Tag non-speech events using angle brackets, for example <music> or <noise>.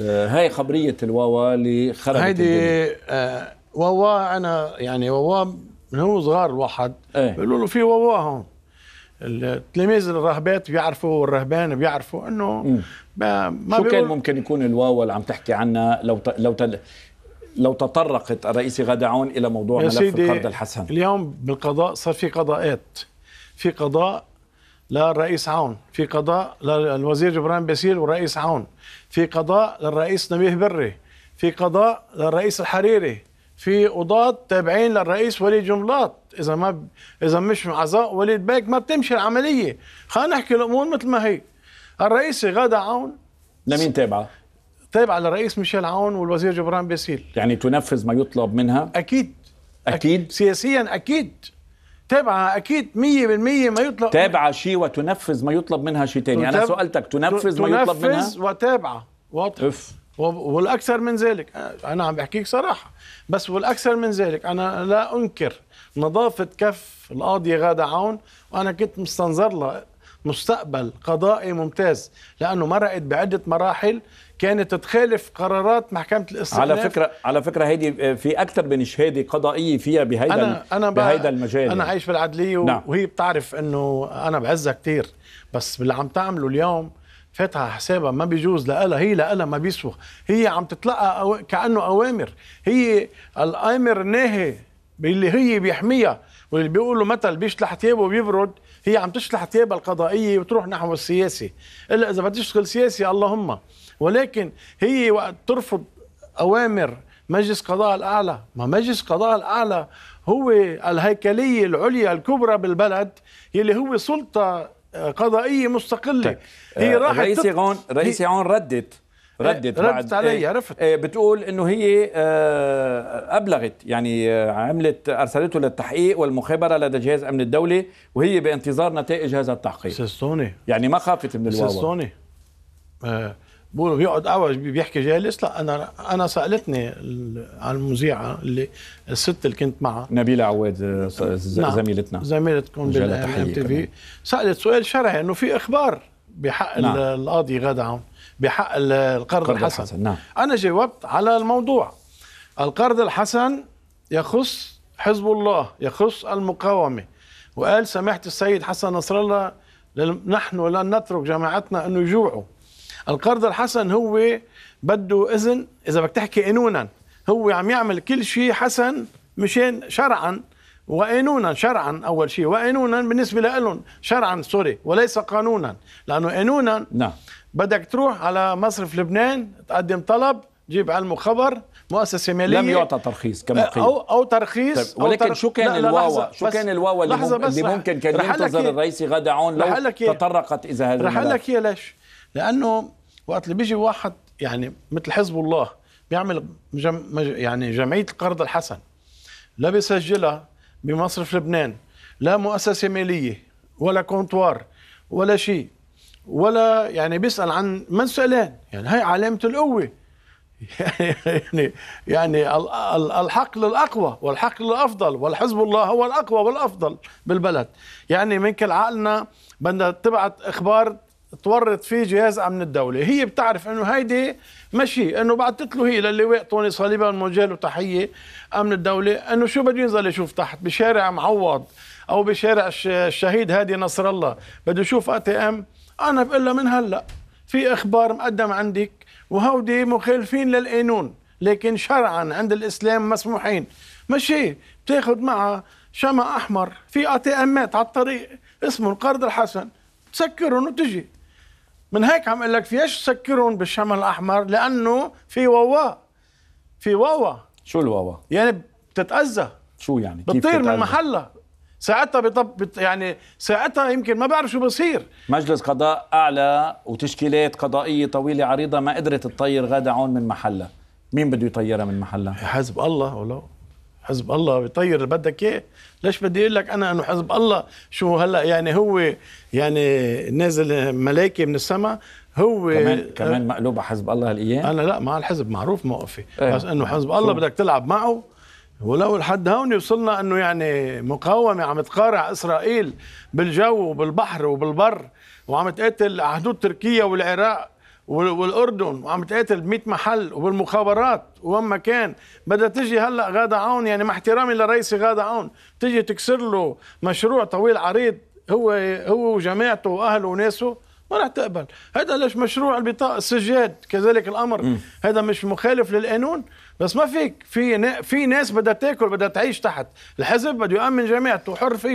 آه، هاي خبرية الواوا اللي خرجت هيدي آه، واوا أنا يعني واوا من هو صغار الواحد ايه؟ بيقولوا له في واوا هون التلاميذ الرهبات بيعرفوا والرهبان بيعرفوا انه ما شو كان ممكن يكون الواوا اللي عم تحكي عنها لو ت... لو ت... لو تطرقت الرئيس غدعون الى موضوع ملف القرض الحسن اليوم بالقضاء صار في قضاءات في قضاء للرئيس عون في قضاء للوزير جبران باسيل والرئيس عون في قضاء للرئيس نبيه بري في قضاء للرئيس الحريري في قضاة تابعين للرئيس وليد جملاط اذا ما ب... اذا مش اعضاء وليد باك ما بتمشي العمليه خلينا نحكي الامور مثل ما هي الرئيس غادة عون لمين تابعه؟ تابعه للرئيس ميشيل عون والوزير جبران باسيل يعني تنفذ ما يطلب منها؟ اكيد اكيد سياسيا اكيد تابعة أكيد 100% ما يطلب تابعة شيء وتنفذ ما يطلب منها شيء تاني أنا سؤالتك تنفذ ما يطلب منها تنفذ وتابعة واضح أف. والأكثر من ذلك أنا عم بحكيك صراحة بس والأكثر من ذلك أنا لا أنكر نظافة كف القاضي غادة عون وأنا كنت مستنظر لها مستقبل قضائي ممتاز لانه مرقت بعده مراحل كانت تخالف قرارات محكمه الاستئناف على فكره على فكره هيدي في اكثر من شهاده قضائيه فيها بهيدا أنا أنا بهيدا المجال انا عايش بالعدليه نعم. وهي بتعرف انه انا بعزها كثير بس اللي عم تعمله اليوم فاتحه حسابها ما بيجوز لها هي لها ما بيسوى هي عم تتلقى أو... كانه اوامر هي الامر ناهي باللي هي بيحميها واللي بيقولوا مثل بيشلح ثيابه وبيبرد هي عم تشلح ثيابها القضائيه وتروح نحو السياسي الا اذا بدها تشتغل سياسي اللهم ولكن هي وقت ترفض اوامر مجلس قضاء الاعلى ما مجلس قضاء الاعلى هو الهيكليه العليا الكبرى بالبلد يلي هو سلطه آه، قضائيه مستقله طيب. هي آه، راحت رئيسي تط... غون رئيسي هي... ردت ردت ردت علي إيه، عرفت إيه، بتقول انه هي آه، ابلغت يعني آه، عملت ارسلته للتحقيق والمخابره لدى جهاز امن الدوله وهي بانتظار نتائج هذا التحقيق سستوني يعني ما خافت من الواو سستوني آه بقولوا بيقعد اول بيحكي جالس لا انا انا سالتني عن المذيعه اللي الست اللي كنت معها نبيله عواد آه، نعم. زميلتنا نعم زميلتكم بالام تي في سالت سؤال شرعي انه في اخبار بحق نعم. القاضي عون بحق القرض الحسن, الحسن. نعم. انا جاوبت على الموضوع القرض الحسن يخص حزب الله يخص المقاومه وقال سماحه السيد حسن نصر الله نحن لن نترك جماعتنا انه يجوعوا القرض الحسن هو بده اذن اذا بدك تحكي قانونا هو عم يعمل كل شيء حسن مشان شرعا وقانونا شرعا اول شيء وقانونا بالنسبه لهم شرعا سوري وليس قانونا لانه قانونا نعم بدك تروح على مصرف لبنان تقدم طلب جيب علم وخبر مؤسسه ماليه لم يعطى ترخيص كما قيل او او ترخيص طيب ولكن أو شو كان الواوا شو كان الواوا اللي, بس اللي ممكن كان ينتظر الرئيس غدا عون لو تطرقت اذا هذا رح لك هي ليش؟ لانه وقت اللي بيجي واحد يعني مثل حزب الله بيعمل جم... يعني جمعيه القرض الحسن لا بيسجلها بمصرف لبنان لا مؤسسة مالية ولا كونتوار ولا شيء ولا يعني بيسأل عن من سألان يعني هاي علامة القوة <laughs> يعني يعني الحق للأقوى والحق للأفضل والحزب الله هو الأقوى والأفضل بالبلد يعني من كل عقلنا بدنا تبعت إخبار تورط فيه جهاز امن الدوله هي بتعرف انه هيدي ماشي انه بعثت له هي للواء طوني صليبا الموجه له تحيه امن الدوله انه شو بده ينزل يشوف تحت بشارع معوض او بشارع الشهيد هادي نصر الله بده يشوف اي تي ام انا بقول له من هلا في اخبار مقدم عندك وهودي مخالفين للقانون لكن شرعا عند الاسلام مسموحين ماشي بتاخذ معها شمع احمر في اي تي امات على الطريق اسمه القرض الحسن تسكرهم وتجي من هيك عم اقول لك فيش تسكرهم بالشمال الاحمر لانه في واوا في واوا شو الواوا؟ يعني بتتاذى شو يعني؟ بتطير من محلها ساعتها بطب يعني ساعتها يمكن ما بعرف شو بصير مجلس قضاء اعلى وتشكيلات قضائيه طويله عريضه ما قدرت تطير غاده عون من محلها مين بده يطيرها من محلها حزب الله ولو حزب الله بيطير اللي بدك اياه ليش بدي اقول لك انا انه حزب الله شو هلا يعني هو يعني نازل ملائكه من السماء هو كمان آه، كمان مقلوب على حزب الله هالايام انا لا مع الحزب معروف موقفي ايه. بس انه حزب الله بدك تلعب معه ولو لحد هون وصلنا انه يعني مقاومه عم تقارع اسرائيل بالجو وبالبحر وبالبر وعم تقاتل على حدود تركيا والعراق والاردن وعم تقاتل ب 100 محل وبالمخابرات وين ما كان بدها تجي هلا غاده عون يعني مع احترامي لرئيس غاده عون تجي تكسر له مشروع طويل عريض هو هو وجماعته واهله وناسه ما راح تقبل هذا ليش مشروع البطاقه السجاد كذلك الامر هذا مش مخالف للقانون بس ما فيك في في ناس بدها تاكل بدها تعيش تحت الحزب بده يامن جماعته حر فيه